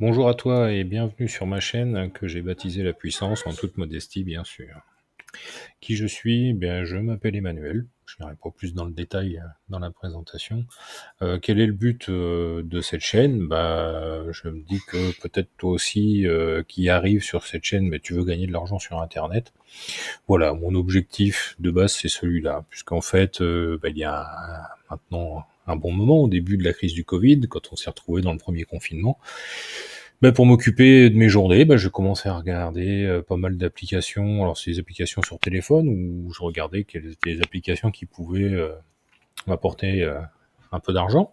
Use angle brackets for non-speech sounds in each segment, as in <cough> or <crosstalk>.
Bonjour à toi et bienvenue sur ma chaîne que j'ai baptisée La Puissance en toute modestie bien sûr. Qui je suis Je m'appelle Emmanuel, je n'irai pas plus dans le détail euh, dans la présentation. Euh, quel est le but euh, de cette chaîne bah, Je me dis que peut-être toi aussi qui arrives sur cette chaîne, mais tu veux gagner de l'argent sur Internet. Voilà, mon objectif de base c'est celui-là, puisqu'en fait, bah, il y a maintenant un bon moment au début de la crise du Covid, quand on s'est retrouvé dans le premier confinement. Ben pour m'occuper de mes journées, ben, je commençais à regarder euh, pas mal d'applications. Alors c'est des applications sur téléphone où je regardais quelles étaient les applications qui pouvaient euh, m'apporter euh, un peu d'argent.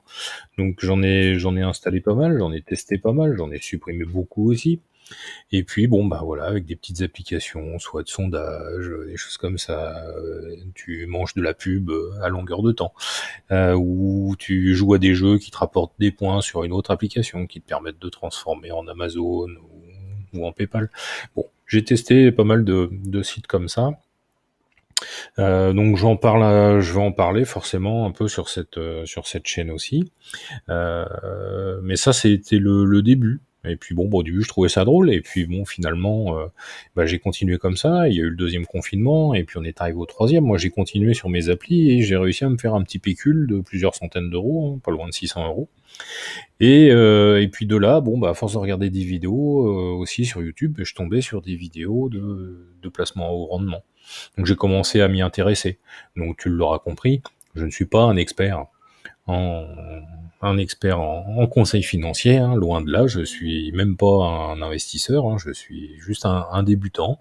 Donc j'en ai j'en ai installé pas mal, j'en ai testé pas mal, j'en ai supprimé beaucoup aussi. Et puis bon bah voilà, avec des petites applications, soit de sondage, euh, des choses comme ça, euh, tu manges de la pub euh, à longueur de temps, ou tu joues à des jeux qui te rapportent des points sur une autre application qui te permettent de transformer en Amazon ou, en PayPal. Bon, j'ai testé pas mal de, sites comme ça. donc j'en parle, je vais en parler forcément un peu sur cette sur cette chaîne aussi. mais ça c'était le début. Et puis bon, bah, au début, je trouvais ça drôle. Et puis bon, finalement, euh, bah, j'ai continué comme ça. Il y a eu le deuxième confinement. Et puis on est arrivé au troisième. Moi, j'ai continué sur mes applis et j'ai réussi à me faire un petit pécule de plusieurs centaines d'euros, hein, pas loin de 600 euros. Euh, et, puis de là, bon, bah, à force de regarder des vidéos euh, aussi sur YouTube, je tombais sur des vidéos de, de placement à haut rendement. Donc j'ai commencé à m'y intéresser. Donc tu l'auras compris, je ne suis pas un expert en, un expert en, conseil financier, hein, loin de là, je suis même pas un investisseur, hein, je suis juste un, débutant,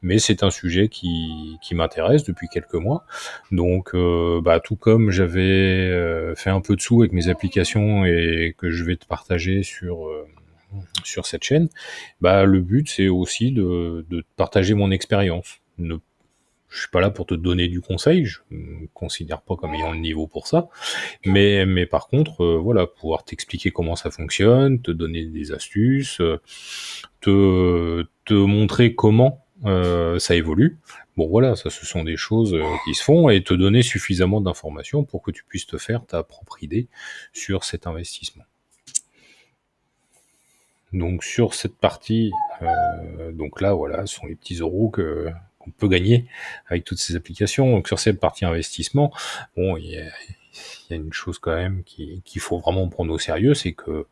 mais c'est un sujet qui, qui m'intéresse depuis quelques mois. Donc, euh, bah, tout comme j'avais euh, fait un peu de sous avec mes applications et que je vais te partager sur euh, sur cette chaîne, bah, le but c'est aussi de, de partager mon expérience, ne je suis pas là pour te donner du conseil, je me considère pas comme ayant le niveau pour ça, mais, par contre, euh, voilà, pouvoir t'expliquer comment ça fonctionne, te donner des astuces, euh, te, montrer comment euh, ça évolue. Bon voilà, ça ce sont des choses qui se font et te donner suffisamment d'informations pour que tu puisses te faire ta propre idée sur cet investissement. Donc sur cette partie, donc là voilà, ce sont les petits euros que, on peut gagner avec toutes ces applications. Donc sur cette partie investissement, bon, il y a, une chose quand même qu'il faut vraiment prendre au sérieux, c'est que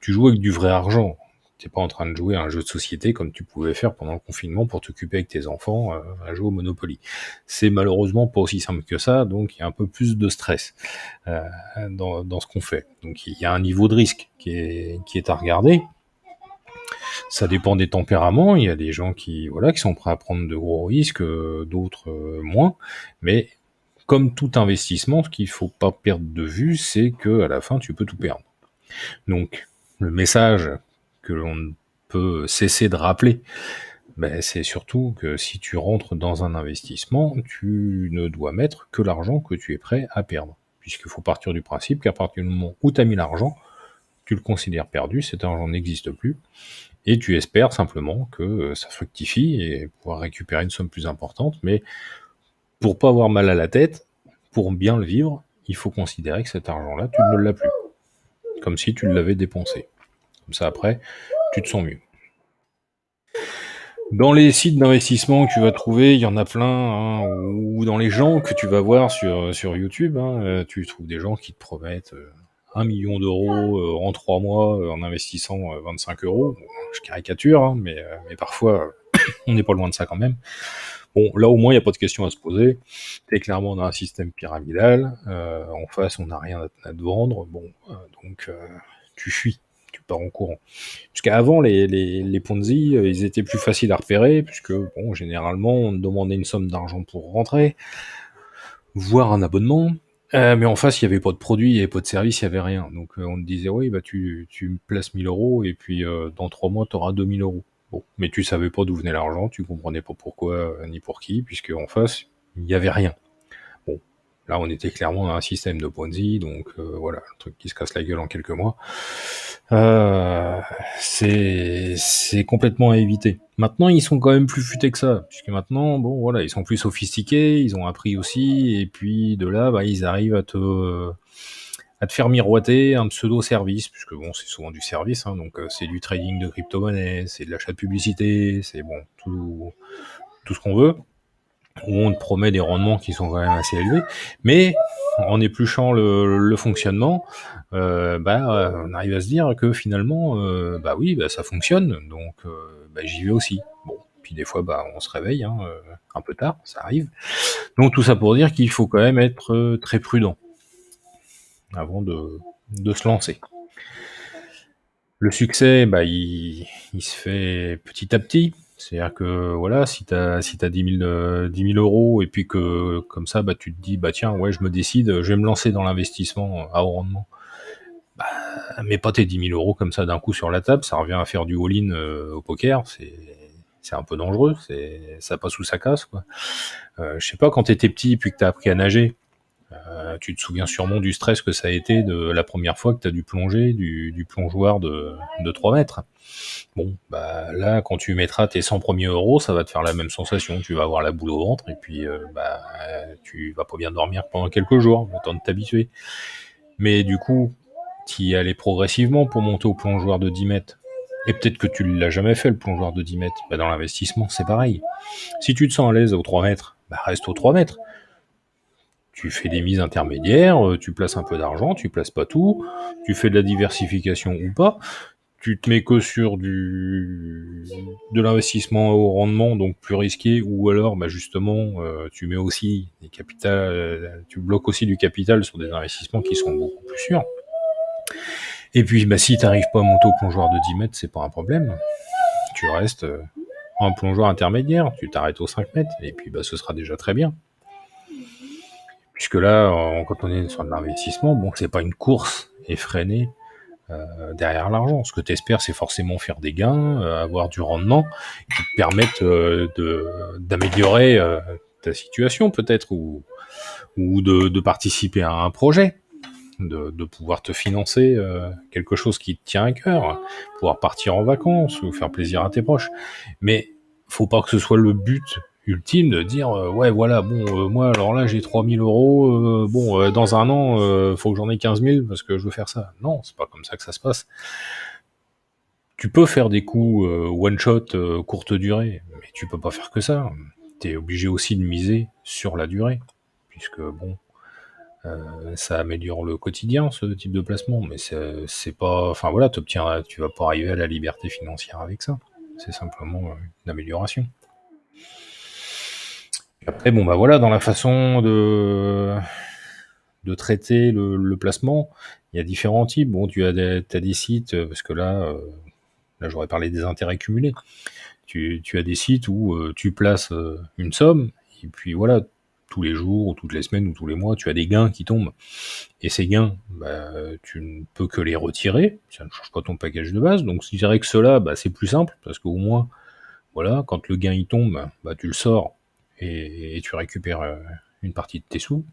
tu joues avec du vrai argent. T'es pas en train de jouer à un jeu de société comme tu pouvais faire pendant le confinement pour t'occuper avec tes enfants un euh, à jouer au Monopoly. C'est malheureusement pas aussi simple que ça, donc il y a un peu plus de stress euh, dans, ce qu'on fait. Donc il y a un niveau de risque qui est, qui est à regarder, ça dépend des tempéraments. Il y a des gens qui, voilà, qui sont prêts à prendre de gros risques, euh, d'autres euh, moins. Mais comme tout investissement, ce qu'il faut pas perdre de vue, c'est que à la fin, tu peux tout perdre. Donc, le message que l'on peut cesser de rappeler, ben, c'est surtout que si tu rentres dans un investissement, tu ne dois mettre que l'argent que tu es prêt à perdre. Puisqu'il faut partir du principe qu'à partir du moment où tu as mis l'argent, tu le considères perdu, cet argent n'existe plus, et tu espères simplement que euh, ça fructifie et pouvoir récupérer une somme plus importante, mais pour pas avoir mal à la tête, pour bien le vivre, il faut considérer que cet argent-là, tu ne l'as plus. Comme si tu l'avais dépensé. Comme ça, après, tu te sens mieux. Dans les sites d'investissement que tu vas trouver, il y en a plein, hein, ou dans les gens que tu vas voir sur, sur YouTube, hein, euh, tu trouves des gens qui te promettent euh, 1 million d'euros euh, en 3 mois euh, en investissant 25 euh, euros. je caricature, hein, mais, mais, parfois, <coughs> on n'est pas loin de ça quand même. Bon, là au moins, il n'y a pas de question à se poser. C'est clairement dans un système pyramidal. en face, on n'a rien à, te vendre. Bon, donc tu fuis, tu pars en courant. qu'avant les, les, les Ponzi, ils étaient plus faciles à repérer, puisque, bon, généralement, on demandait une somme d'argent pour rentrer, voire un abonnement. Euh, mais en face, il n'y avait pas de produit, il n'y avait pas de service, il n'y avait rien. Donc euh, on te disait, oui, bah, tu, tu me places 1000 euros et puis euh, dans trois mois, tu auras 2000 euros. Bon, mais tu savais pas d'où venait l'argent, tu comprenais pas pourquoi ni pour qui, puisque en face, il n'y avait rien. Là, on était clairement dans un système de Ponzi, donc euh, voilà, un truc qui se casse la gueule en quelques mois. Euh, c'est complètement à éviter. Maintenant, ils sont quand même plus futés que ça, puisque maintenant, bon, voilà, ils sont plus sophistiqués, ils ont appris aussi, et puis de là, bah, ils arrivent à te, à te faire miroiter un pseudo-service, puisque bon, c'est souvent du service, hein, donc euh, c'est du trading de crypto-monnaie, c'est de l'achat de publicité, c'est bon, tout ce qu'on veut où on te promet des rendements qui sont quand même assez élevés, mais en épluchant le, fonctionnement, euh, bah, euh, on arrive à se dire que finalement, euh, bah oui, bah, ça fonctionne, donc bah, j'y vais aussi. Bon, puis des fois, bah, on se réveille hein, un peu tard, ça arrive. Donc tout ça pour dire qu'il faut quand même être très prudent avant de, se lancer. Le succès, bah, il, il se fait petit à petit. C'est-à-dire que voilà, si tu as, si 10 000, euh, euros et puis que comme ça, bah, tu te dis, bah tiens, ouais, je me décide, je vais me lancer dans l'investissement euh, à haut rendement. Bah, mais pas tes 10 000 euros comme ça d'un coup sur la table, ça revient à faire du all-in euh, au poker, c'est un peu dangereux, ça passe ou ça casse. Quoi. je sais pas, quand tu étais petit et puis que tu as appris à nager, euh, tu te souviens sûrement du stress que ça a été de la première fois que tu as dû plonger du, plongeoir de, de 3 mètres. Bon, bah là, quand tu mettras tes 100 premiers euros, ça va te faire la même sensation. Tu vas avoir la boule au ventre et puis euh, bah, tu vas pas bien dormir pendant quelques jours, le temps de t'habituer. Mais du coup, tu y allais progressivement pour monter au plongeoir de 10 mètres. Et peut-être que tu l'as jamais fait, le plongeoir de 10 mètres. Bah, dans l'investissement, c'est pareil. Si tu te sens à l'aise aux 3 mètres, bah, reste aux 3 mètres tu fais des mises intermédiaires, euh, tu places un peu d'argent, tu places pas tout, tu fais de la diversification ou pas, tu te mets que sur du de l'investissement au rendement, donc plus risqué, ou alors bah justement euh, tu mets aussi des euh, tu bloques aussi du capital sur des investissements qui sont beaucoup plus sûrs. Et puis bah, si tu n'arrives pas à monter au plongeoir de 10 mètres, c'est pas un problème. Tu restes en plongeoir intermédiaire, tu t'arrêtes aux 5 mètres, et puis bah, ce sera déjà très bien. Puisque là, quand on est sur de l'investissement, bon, c'est pas une course effrénée euh, derrière l'argent. Ce que tu espères, c'est forcément faire des gains, euh, avoir du rendement qui te permettent euh, d'améliorer ta situation peut-être ou, ou de, de, participer à un projet, de, de pouvoir te financer quelque chose qui te tient à cœur, pouvoir partir en vacances ou faire plaisir à tes proches. Mais faut pas que ce soit le but ultime de dire euh, ouais voilà bon euh, moi alors là j'ai 3000 euros euh, bon dans un an faut que j'en ai 15 000 parce que je veux faire ça non c'est pas comme ça que ça se passe tu peux faire des coups one shot courte durée mais tu peux pas faire que ça t'es obligé aussi de miser sur la durée puisque bon ça améliore le quotidien, ce type de placement, mais c'est pas. Enfin voilà, obtiens, tu vas pas arriver à la liberté financière avec ça. C'est simplement une amélioration après, bon, bah voilà, dans la façon de, traiter le, placement, il y a différents types. Bon, tu as des, sites, euh, parce que là, euh, là j'aurais parlé des intérêts cumulés. Tu, as des sites où euh, tu places une somme, et puis voilà, tous les jours, ou toutes les semaines, ou tous les mois, tu as des gains qui tombent. Et ces gains, bah, tu ne peux que les retirer. Ça ne change pas ton package de base. Donc, je dirais que cela, bah, c'est plus simple, parce qu'au moins, voilà, quand le gain y tombe, bah, tu le sors et, tu récupères euh, une partie de tes sous.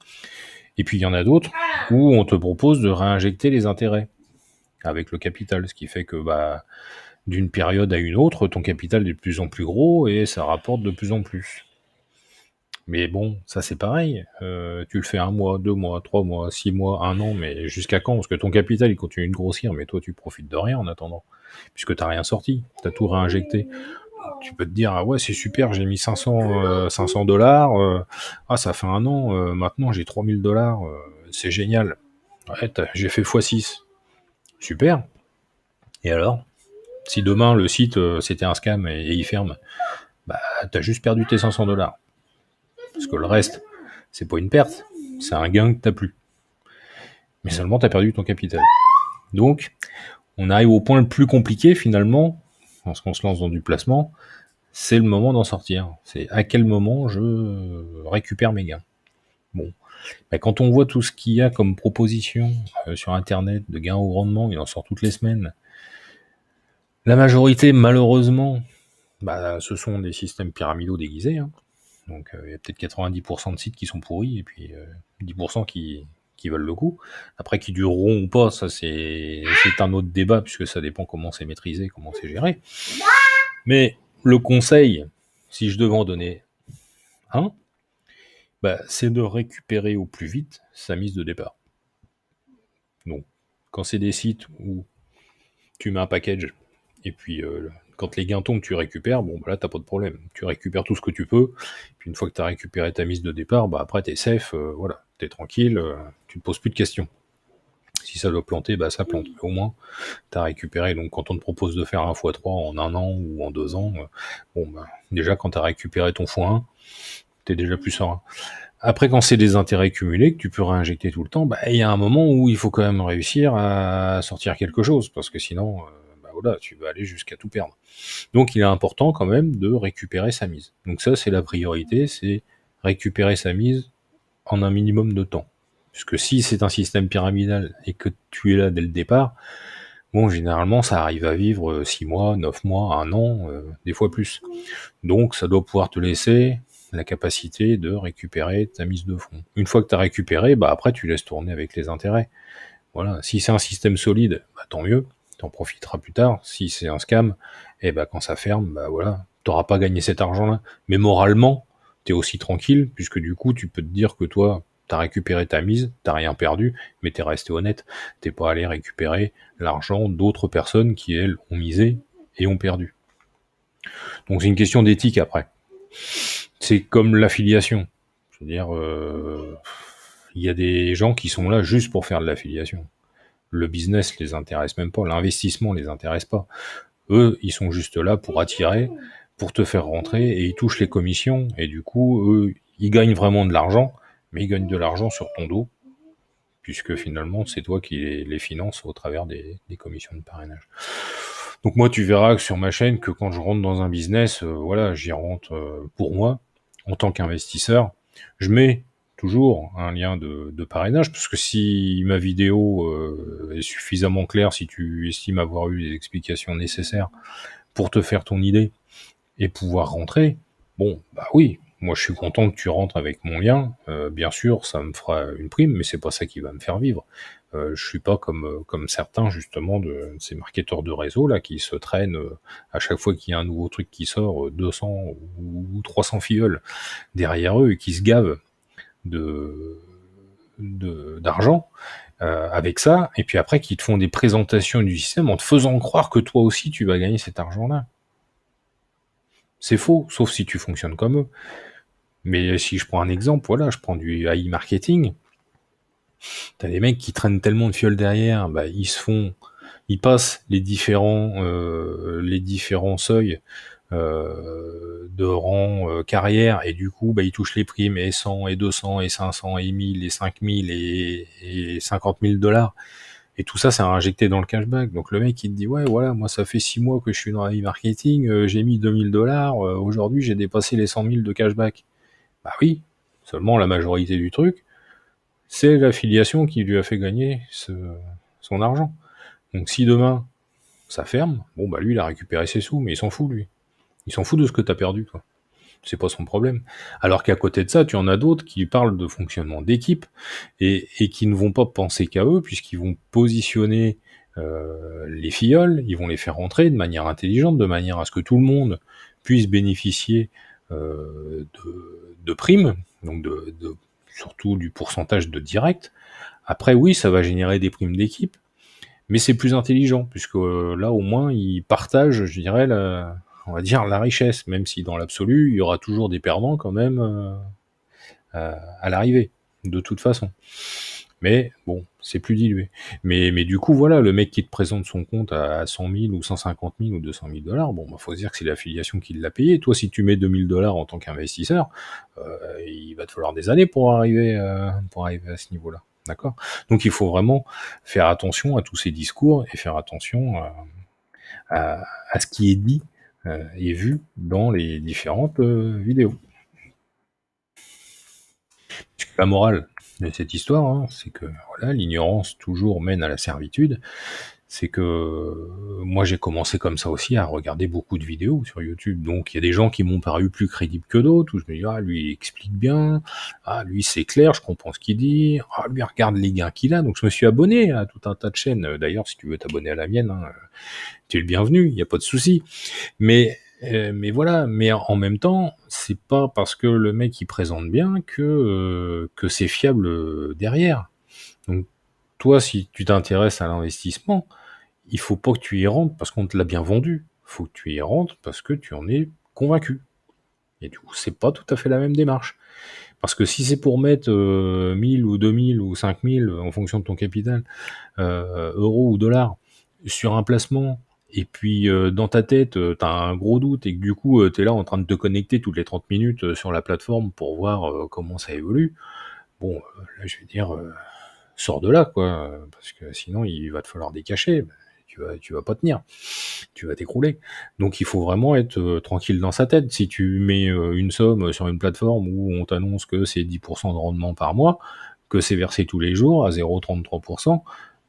Et puis il y en a d'autres où on te propose de réinjecter les intérêts avec le capital, ce qui fait que bah, d'une période à une autre, ton capital est de plus en plus gros et ça rapporte de plus en plus. Mais bon, ça c'est pareil. Euh, tu le fais un mois, deux mois, trois mois, six mois, un an, mais jusqu'à quand Parce que ton capital il continue de grossir, mais toi tu profites de rien en attendant, puisque tu n'as rien sorti, tu as tout réinjecté tu peux te dire ah ouais c'est super j'ai mis 500 500 euh, dollars euh, ah ça fait un an euh, maintenant j'ai 3000 dollars c'est génial j'ai fait x6 super et alors si demain le site c'était un scam et, il ferme bah t'as juste perdu tes 500 dollars parce que le reste c'est pas une perte c'est un gain que t'as plus mais seulement t'as perdu ton capital donc on arrive au point le plus compliqué finalement lorsqu'on se lance dans du placement, c'est le moment d'en sortir. C'est à quel moment je récupère mes gains. Bon. Bah, quand on voit tout ce qu'il y a comme proposition euh, sur Internet de gains au rendement, il en sort toutes les semaines. La majorité, malheureusement, bah, ce sont des systèmes pyramidaux déguisés. Hein. Donc euh, il y a peut-être 90% de sites qui sont pourris et puis 10% euh, qui, qui valent le coup. Après, qui dureront ou pas, ça c'est un autre débat, puisque ça dépend comment c'est maîtrisé, comment c'est géré. Mais le conseil, si je devais en donner un, bah, c'est de récupérer au plus vite sa mise de départ. Donc, quand c'est des sites où tu mets un package, et puis euh, quand les gains tombent, tu récupères, bon, bah là, t'as pas de problème. Tu récupères tout ce que tu peux, puis une fois que tu as récupéré ta mise de départ, bah, après, t'es safe, euh, voilà t'es tranquille, euh, tu te poses plus de questions. Si ça doit planter, bah ça plante. au moins, tu as récupéré. Donc quand on te propose de faire un x3 en un an ou en deux ans, euh, bah, déjà quand tu as récupéré ton x1, tu es déjà plus serein. Après, quand c'est des intérêts cumulés que tu peux réinjecter tout le temps, bah, il y a un moment où il faut quand même réussir à sortir quelque chose, parce que sinon, euh, bah voilà, tu vas aller jusqu'à tout perdre. Donc il est important quand même de récupérer sa mise. Donc ça, c'est la priorité, c'est récupérer sa mise en un minimum de temps. Puisque si c'est un système pyramidal et que tu es là dès le départ, bon, généralement, ça arrive à vivre 6 euh, mois, 9 mois, 1 an, euh, des fois plus. Donc, ça doit pouvoir te laisser la capacité de récupérer ta mise de fonds. Une fois que tu as récupéré, bah après, tu laisses tourner avec les intérêts. Voilà. Si c'est un système solide, bah, tant mieux, en profiteras plus tard. Si c'est un scam, et eh bah, quand ça ferme, bah voilà, t'auras pas gagné cet argent-là. Mais moralement, t'es aussi tranquille, puisque du coup, tu peux te dire que toi, tu as récupéré ta mise, t'as rien perdu, mais t'es resté honnête. T'es pas allé récupérer l'argent d'autres personnes qui, elles, ont misé et ont perdu. Donc c'est une question d'éthique après. C'est comme l'affiliation. C'est-à-dire, euh, il y a des gens qui sont là juste pour faire de l'affiliation. Le business les intéresse même pas, l'investissement les intéresse pas. Eux, ils sont juste là pour attirer pour te faire rentrer et ils touchent les commissions et du coup, eux, ils gagnent vraiment de l'argent, mais ils gagnent de l'argent sur ton dos puisque finalement, c'est toi qui les, finances au travers des, commissions de parrainage. Donc moi, tu verras sur ma chaîne que quand je rentre dans un business, euh, voilà, j'y rentre euh, pour moi, en tant qu'investisseur. Je mets toujours un lien de, parrainage, parce que si ma vidéo euh, est suffisamment claire, si tu estimes avoir eu les explications nécessaires pour te faire ton idée, et pouvoir rentrer, bon, bah oui, moi je suis content que tu rentres avec mon lien. Euh, bien sûr, ça me fera une prime, mais c'est pas ça qui va me faire vivre. Euh, je suis pas comme euh, comme certains justement de, ces marketeurs de réseau là qui se traînent à chaque fois qu'il y a un nouveau truc qui sort 200 ou 300 filleuls derrière eux et qui se gavent de d'argent avec ça et puis après qui te font des présentations du système en te faisant croire que toi aussi tu vas gagner cet argent là. C'est faux, sauf si tu fonctionnes comme eux. Mais si je prends un exemple, voilà, je prends du AI marketing. T'as des mecs qui traînent tellement de fioles derrière, bah, ils se font, ils passent les différents, euh, les différents seuils euh, de rang euh, carrière et du coup, bah, ils touchent les primes et 100 et 200 et 500 et 1000 et 5000 et, et 50 000 dollars. Et tout ça, c'est injecté dans le cashback. Donc le mec, il te dit, ouais, voilà, moi, ça fait six mois que je suis dans la marketing, euh, j'ai mis 2000 dollars, euh, aujourd'hui, j'ai dépassé les 100 000 de cashback. Bah oui, seulement la majorité du truc, c'est l'affiliation qui lui a fait gagner ce, son argent. Donc si demain, ça ferme, bon, bah lui, il a récupéré ses sous, mais il s'en fout, lui. Il s'en fout de ce que t'as perdu, quoi c'est pas son problème. Alors qu'à côté de ça, tu en as d'autres qui parlent de fonctionnement d'équipe et, qui ne vont pas penser qu'à eux, puisqu'ils vont positionner euh, les filleuls, ils vont les faire rentrer de manière intelligente, de manière à ce que tout le monde puisse bénéficier euh, de, primes, donc surtout du pourcentage de direct. Après, oui, ça va générer des primes d'équipe, mais c'est plus intelligent, puisque euh, là, au moins, ils partagent, je dirais, la, on va dire, la richesse, même si dans l'absolu, il y aura toujours des perdants quand même euh, euh, à l'arrivée, de toute façon. Mais bon, c'est plus dilué. Mais, du coup, voilà, le mec qui te présente son compte à 100 000 ou 150 000 ou 200 000 dollars, bon, il bah, faut dire que c'est l'affiliation qui l'a payé. Toi, si tu mets 2000 dollars en tant qu'investisseur, euh, il va te falloir des années pour arriver, pour arriver à ce niveau-là. D'accord Donc, il faut vraiment faire attention à tous ces discours et faire attention à ce qui est dit euh, est vu dans les différentes euh, vidéos. La morale de cette histoire, hein, c'est que l'ignorance toujours mène à la servitude, c'est que euh, moi j'ai commencé comme ça aussi à regarder beaucoup de vidéos sur YouTube. Donc il y a des gens qui m'ont paru plus crédibles que d'autres, où je me dis ah lui il explique bien, ah lui c'est clair, je comprends ce qu'il dit, ah lui regarde les gains qu'il a. Donc je me suis abonné à tout un tas de chaînes. Euh, d'ailleurs si tu veux t'abonner à la mienne, hein, euh, tu es le bienvenu, il n'y a pas de souci. Mais mais voilà, mais en même temps, c'est pas parce que le mec il présente bien que que c'est fiable derrière. Donc toi, si tu t'intéresses à l'investissement, il faut pas que tu y rentres parce qu'on te l'a bien vendu. faut que tu y rentres parce que tu en es convaincu. Et du coup, c'est pas tout à fait la même démarche. Parce que si c'est pour mettre 1000 euh, ou 2000 ou 5000 euh, en fonction de ton capital, euh, euros ou dollars, sur un placement, et puis dans ta tête, tu as un gros doute et que du coup, tu es là en train de te connecter toutes les 30 minutes sur la plateforme pour voir comment ça évolue, bon, là, je vais dire, sors de là, quoi, parce que sinon, il va te falloir des tu vas, tu vas pas tenir, tu vas t'écrouler. Donc il faut vraiment être euh, tranquille dans sa tête. Si tu mets euh, une somme euh, sur une plateforme où on t'annonce que c'est 10% de rendement par mois, que c'est versé tous les jours à 0,33%,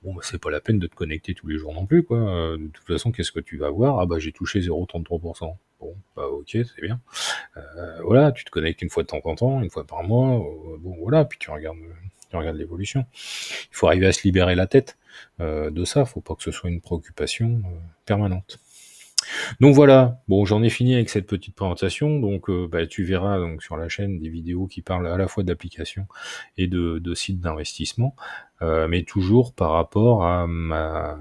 bon bah, c'est pas la peine de te connecter tous les jours non plus quoi. De toute façon qu'est-ce que tu vas voir Ah bah j'ai touché 0,33%. Bon bah ok c'est bien. voilà tu te connectes une fois de temps en temps, une fois par mois. bon voilà puis tu regardes tu regardes l'évolution. Il faut arriver à se libérer la tête. Euh, de ça. Faut pas que ce soit une préoccupation euh, permanente. Donc voilà, bon j'en ai fini avec cette petite présentation, donc euh, bah, tu verras donc, sur la chaîne des vidéos qui parlent à la fois d'applications et de, sites d'investissement, mais toujours par rapport à ma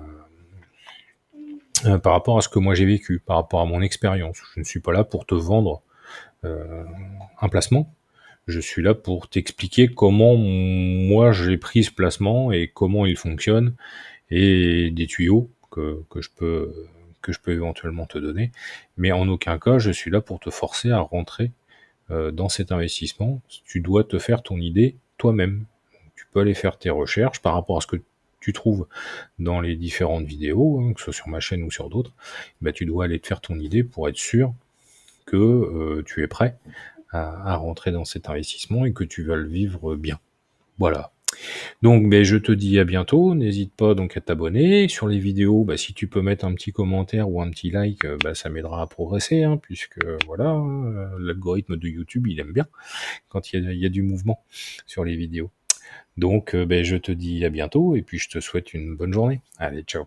par rapport à ce que moi j'ai vécu, par rapport à mon expérience. Je ne suis pas là pour te vendre un placement, je suis là pour t'expliquer comment moi j'ai pris ce placement et comment il fonctionne et des tuyaux que, je peux que je peux éventuellement te donner. Mais en aucun cas, je suis là pour te forcer à rentrer euh, dans cet investissement. Tu dois te faire ton idée toi-même. Tu peux aller faire tes recherches par rapport à ce que tu trouves dans les différentes vidéos, hein, que ce soit sur ma chaîne ou sur d'autres, bah, tu dois aller te faire ton idée pour être sûr que euh, tu es prêt à, rentrer dans cet investissement et que tu vas le vivre bien. Voilà. Donc ben, je te dis à bientôt, n'hésite pas donc à t'abonner. Sur les vidéos, ben, si tu peux mettre un petit commentaire ou un petit like, euh, ben, ça m'aidera à progresser, hein, puisque voilà, euh, l'algorithme de YouTube, il aime bien quand il y, a, y a du mouvement sur les vidéos. Donc euh, ben, je te dis à bientôt et puis je te souhaite une bonne journée. Allez, ciao.